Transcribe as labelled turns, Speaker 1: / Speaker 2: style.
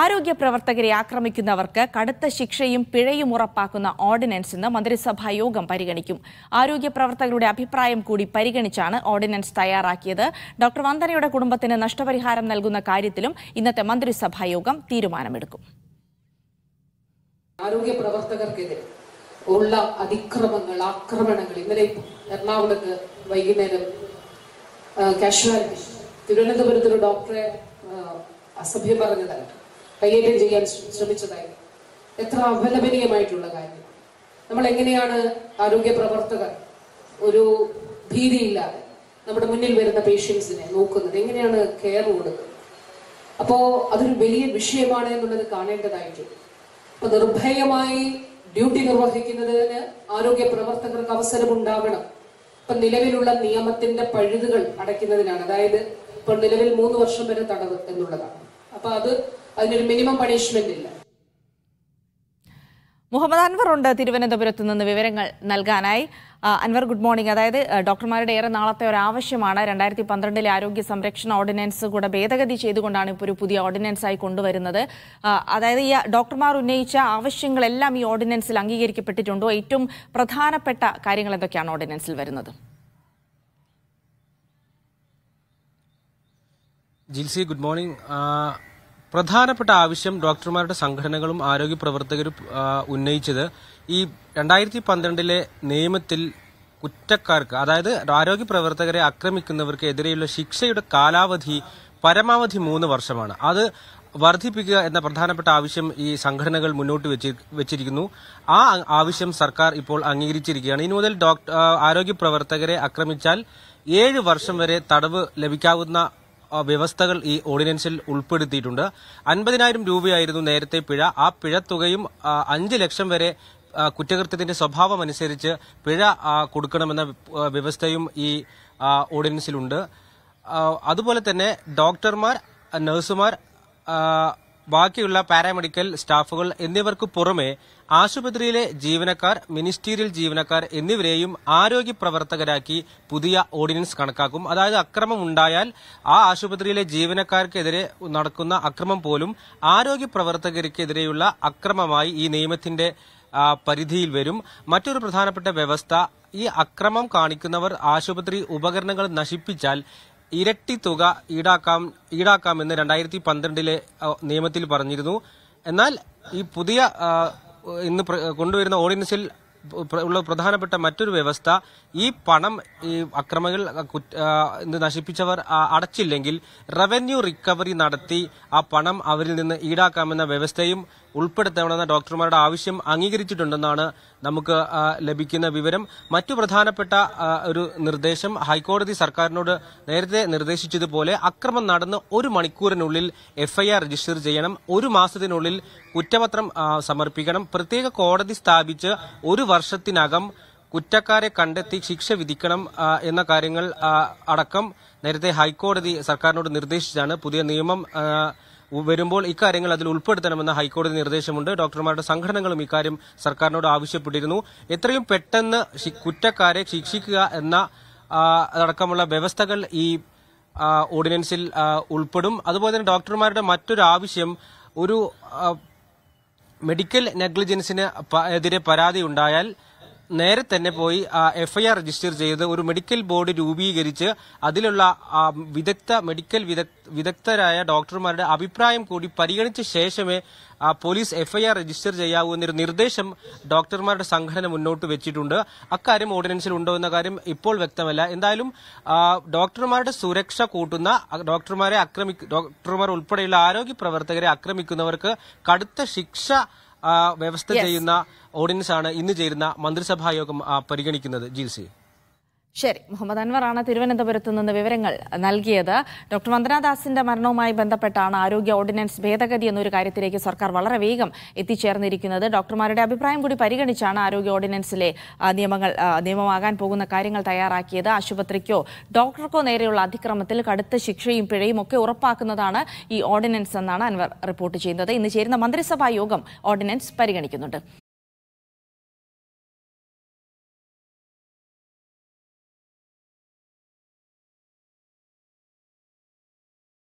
Speaker 1: ആരോഗ്യ പ്രവർത്തകരെ ആക്രമിക്കുന്നവർക്ക് കടുത്ത ശിക്ഷയും പിഴയും ഉറപ്പാക്കുന്ന ഓർഡിനൻസ് ഇന്ന് മന്ത്രിസഭാ യോഗം പരിഗണിക്കും ആരോഗ്യ പ്രവർത്തകരുടെ അഭിപ്രായം കൂടി പരിഗണിച്ചാണ് ഓർഡിനൻസ് തയ്യാറാക്കിയത് ഡോക്ടർ വന്ദനയുടെ കുടുംബത്തിന് നഷ്ടപരിഹാരം നൽകുന്ന കാര്യത്തിലും ഇന്നത്തെ മന്ത്രിസഭാ യോഗം തീരുമാനമെടുക്കും
Speaker 2: ആരോഗ്യ പ്രവർത്തകർക്കെതിരെ ഉള്ള അതിക്രമങ്ങൾ ആക്രമണങ്ങൾ ഇന്നലെ എറണാകുളത്ത് വൈകുന്നേരം കാഷ്വാലിറ്റി തിരുവനന്തപുരത്തൊരു ഡോക്ടറെ അസഭ്യം പറഞ്ഞതായിട്ട് കൈകാര്യം ചെയ്യാൻ ശ്രമിച്ചതായിരുന്നു എത്ര അപലപനീയമായിട്ടുള്ള കാര്യം നമ്മൾ എങ്ങനെയാണ് ആരോഗ്യ പ്രവർത്തകർ ഒരു ഭീതിയില്ലാതെ നമ്മുടെ മുന്നിൽ വരുന്ന പേഷ്യൻസിനെ നോക്കുന്നത് എങ്ങനെയാണ് കെയർ കൊടുക്കുന്നത് അപ്പോ അതൊരു വലിയ വിഷയമാണ് എന്നുള്ളത് കാണേണ്ടതായിട്ടുണ്ട് അപ്പൊ നിർഭയമായി ഡ്യൂട്ടി നിർവഹിക്കുന്നതിന് ആരോഗ്യ പ്രവർത്തകർക്ക് അവസരം ഉണ്ടാകണം ഇപ്പൊ നിലവിലുള്ള നിയമത്തിന്റെ പഴുതുകൾ അടയ്ക്കുന്നതിനാണ് അതായത് ഇപ്പൊ നിലവിൽ മൂന്ന് വർഷം വരെ തടവ് എന്നുള്ളതാണ് അപ്പൊ അത് അതിനൊരു മിനിമം പണിഷ്മെന്റ് ഇല്ല
Speaker 1: മുഹമ്മദ് അൻവർ ഉണ്ട് തിരുവനന്തപുരത്ത് നിന്ന് വിവരങ്ങൾ നൽകാനായി അൻവർ ഗുഡ് മോർണിംഗ് അതായത് ഡോക്ടർമാരുടെ ഏറെ നാളത്തെ ഒരു ആവശ്യമാണ് രണ്ടായിരത്തി പന്ത്രണ്ടിലെ ആരോഗ്യ സംരക്ഷണ ഓർഡിനൻസ് കൂടെ ഭേദഗതി ചെയ്തുകൊണ്ടാണ് ഇപ്പോൾ ഒരു പുതിയ ഓർഡിനൻസ് ആയി കൊണ്ടുവരുന്നത് അതായത് ഈ ഡോക്ടർമാർ ഉന്നയിച്ച ആവശ്യങ്ങളെല്ലാം ഈ ഓർഡിനൻസിൽ അംഗീകരിക്കപ്പെട്ടിട്ടുണ്ടോ ഏറ്റവും പ്രധാനപ്പെട്ട കാര്യങ്ങൾ എന്തൊക്കെയാണ് ഓർഡിനൻസിൽ വരുന്നത്
Speaker 3: ജിൽസി ഗുഡ് മോർണിംഗ് പ്രധാനപ്പെട്ട ആവശ്യം ഡോക്ടർമാരുടെ സംഘടനകളും ആരോഗ്യ പ്രവർത്തകരും ഉന്നയിച്ചത് ഈ രണ്ടായിരത്തി പന്ത്രണ്ടിലെ നിയമത്തിൽ കുറ്റക്കാർക്ക് അതായത് ആരോഗ്യ പ്രവർത്തകരെ ആക്രമിക്കുന്നവർക്കെതിരെയുള്ള ശിക്ഷയുടെ കാലാവധി പരമാവധി മൂന്ന് വർഷമാണ് അത് വർദ്ധിപ്പിക്കുക എന്ന പ്രധാനപ്പെട്ട ആവശ്യം ഈ സംഘടനകൾ മുന്നോട്ട് വെച്ചിരിക്കുന്നു ആ ആവശ്യം സർക്കാർ ഇപ്പോൾ അംഗീകരിച്ചിരിക്കുകയാണ് ഇനി മുതൽ ഡോക്ടർ ആരോഗ്യ പ്രവർത്തകരെ ആക്രമിച്ചാൽ ഏഴ് വർഷം വരെ തടവ് ലഭിക്കാവുന്ന വ്യവസ്ഥകൾ ഈ ഓർഡിനൻസിൽ ഉൾപ്പെടുത്തിയിട്ടുണ്ട് അൻപതിനായിരം രൂപയായിരുന്നു നേരത്തെ പിഴ ആ പിഴത്തുകയും അഞ്ച് ലക്ഷം വരെ കുറ്റകൃത്യത്തിന്റെ സ്വഭാവം അനുസരിച്ച് പിഴ കൊടുക്കണമെന്ന വ്യവസ്ഥയും ഈ ഓർഡിനൻസിലുണ്ട് അതുപോലെ തന്നെ ഡോക്ടർമാർ നഴ്സുമാർ ബാക്കിയുള്ള പാരാമെഡിക്കൽ സ്റ്റാഫുകൾ എന്നിവർക്ക് പുറമെ ആശുപത്രിയിലെ ജീവനക്കാർ മിനിസ്റ്റീരിയൽ ജീവനക്കാർ എന്നിവരെയും ആരോഗ്യ പ്രവർത്തകരാക്കി പുതിയ ഓർഡിനൻസ് കണക്കാക്കും അതായത് അക്രമം ഉണ്ടായാൽ ആ ആശുപത്രിയിലെ ജീവനക്കാർക്കെതിരെ നടക്കുന്ന അക്രമം പോലും ആരോഗ്യ പ്രവർത്തകർക്കെതിരെയുള്ള അക്രമമായി ഈ നിയമത്തിന്റെ പരിധിയിൽ വരും മറ്റൊരു പ്രധാനപ്പെട്ട വ്യവസ്ഥ ഈ അക്രമം കാണിക്കുന്നവർ ആശുപത്രി ഉപകരണങ്ങൾ നശിപ്പിച്ചാൽ ഇരട്ടി തുക ഈടാക്കാം ഈടാക്കാമെന്ന് രണ്ടായിരത്തി പന്ത്രണ്ടിലെ നിയമത്തിൽ പറഞ്ഞിരുന്നു എന്നാൽ ഈ പുതിയ ഇന്ന് കൊണ്ടുവരുന്ന ഓർഡിനൻസിൽ ഉള്ള പ്രധാനപ്പെട്ട മറ്റൊരു വ്യവസ്ഥ ഈ പണം ഈ അക്രമങ്ങൾ നശിപ്പിച്ചവർ അടച്ചില്ലെങ്കിൽ റവന്യൂ റിക്കവറി നടത്തി ആ പണം അവരിൽ നിന്ന് ഈടാക്കാമെന്ന വ്യവസ്ഥയും ഉൾപ്പെടുത്തണമെന്ന ഡോക്ടർമാരുടെ ആവശ്യം അംഗീകരിച്ചിട്ടുണ്ടെന്നാണ് നമുക്ക് ലഭിക്കുന്ന വിവരം മറ്റു പ്രധാനപ്പെട്ട ഒരു നിർദ്ദേശം ഹൈക്കോടതി സർക്കാരിനോട് നേരത്തെ നിർദ്ദേശിച്ചതുപോലെ അക്രമം നടന്ന് ഒരു മണിക്കൂറിനുള്ളിൽ എഫ്ഐആർ രജിസ്റ്റർ ചെയ്യണം ഒരു മാസത്തിനുള്ളിൽ കുറ്റപത്രം സമർപ്പിക്കണം പ്രത്യേക കോടതി സ്ഥാപിച്ച് ഒരു വർഷത്തിനകം കുറ്റക്കാരെ കണ്ടെത്തി ശിക്ഷ വിധിക്കണം എന്ന കാര്യങ്ങൾ അടക്കം നേരത്തെ ഹൈക്കോടതി സർക്കാരിനോട് നിർദ്ദേശിച്ചാണ് പുതിയ നിയമം വരുമ്പോൾ ഇക്കാര്യങ്ങൾ അതിൽ ഉൾപ്പെടുത്തണമെന്ന് ഹൈക്കോടതി നിർദ്ദേശമുണ്ട് ഡോക്ടർമാരുടെ സംഘടനകളും ഇക്കാര്യം സർക്കാരിനോട് ആവശ്യപ്പെട്ടിരുന്നു എത്രയും പെട്ടെന്ന് കുറ്റക്കാരെ ശിക്ഷിക്കുക എന്ന അടക്കമുള്ള വ്യവസ്ഥകൾ ഈ ഓർഡിനൻസിൽ ഉൾപ്പെടും അതുപോലെ തന്നെ ഡോക്ടർമാരുടെ മറ്റൊരു ആവശ്യം ഒരു മെഡിക്കൽ നെഗ്ലിജൻസിന് എതിരെ പരാതി ഉണ്ടായാൽ നേരെ തന്നെ പോയി എഫ് ഐ ആർ രജിസ്റ്റർ ചെയ്ത് ഒരു മെഡിക്കൽ ബോർഡ് രൂപീകരിച്ച് അതിലുള്ള വിദഗ്ധ മെഡിക്കൽ വിദഗ്ധരായ ഡോക്ടർമാരുടെ അഭിപ്രായം കൂടി പരിഗണിച്ച ശേഷമേ പോലീസ് എഫ്ഐആർ രജിസ്റ്റർ ചെയ്യാവൂ എന്നൊരു നിർദ്ദേശം ഡോക്ടർമാരുടെ സംഘടന മുന്നോട്ട് വെച്ചിട്ടുണ്ട് അക്കാര്യം ഓർഡിനൻസിൽ ഉണ്ടോ എന്ന കാര്യം ഇപ്പോൾ വ്യക്തമല്ല എന്തായാലും ഡോക്ടർമാരുടെ സുരക്ഷ കൂട്ടുന്ന ഡോക്ടർമാരെ ആക്രമിക്കും ഡോക്ടർമാർ ഉൾപ്പെടെയുള്ള ആരോഗ്യ പ്രവർത്തകരെ ആക്രമിക്കുന്നവർക്ക് കടുത്ത ശിക്ഷ വ്യവസ്ഥ ചെയ്യുന്ന ആണ് ഇന്ന് ചേരുന്ന മന്ത്രിസഭാ യോഗം പരിഗണിക്കുന്നത് ജിൽസി
Speaker 1: ശരി മുഹമ്മദ് അൻവറാണ് തിരുവനന്തപുരത്ത് നിന്ന് വിവരങ്ങൾ നൽകിയത് ഡോക്ടർ വന്ദനാദാസിന്റെ മരണവുമായി ബന്ധപ്പെട്ടാണ് ആരോഗ്യ ഓർഡിനൻസ് ഭേദഗതി എന്നൊരു കാര്യത്തിലേക്ക് സർക്കാർ വളരെ വേഗം എത്തിച്ചേർന്നിരിക്കുന്നത് ഡോക്ടർമാരുടെ അഭിപ്രായം കൂടി പരിഗണിച്ചാണ് ആരോഗ്യ ഓർഡിനൻസിലെ നിയമങ്ങൾ നിയമമാകാൻ പോകുന്ന കാര്യങ്ങൾ തയ്യാറാക്കിയത് ആശുപത്രിക്കോ ഡോക്ടർക്കോ നേരെയുള്ള അതിക്രമത്തിൽ കടുത്ത ശിക്ഷയും പിഴയും ഒക്കെ ഉറപ്പാക്കുന്നതാണ് ഈ ഓർഡിനൻസ് എന്നാണ് അൻവർ റിപ്പോർട്ട് ചെയ്യുന്നത് ഇന്ന് ചേരുന്ന മന്ത്രിസഭാ യോഗം ഓർഡിനൻസ് പരിഗണിക്കുന്നുണ്ട്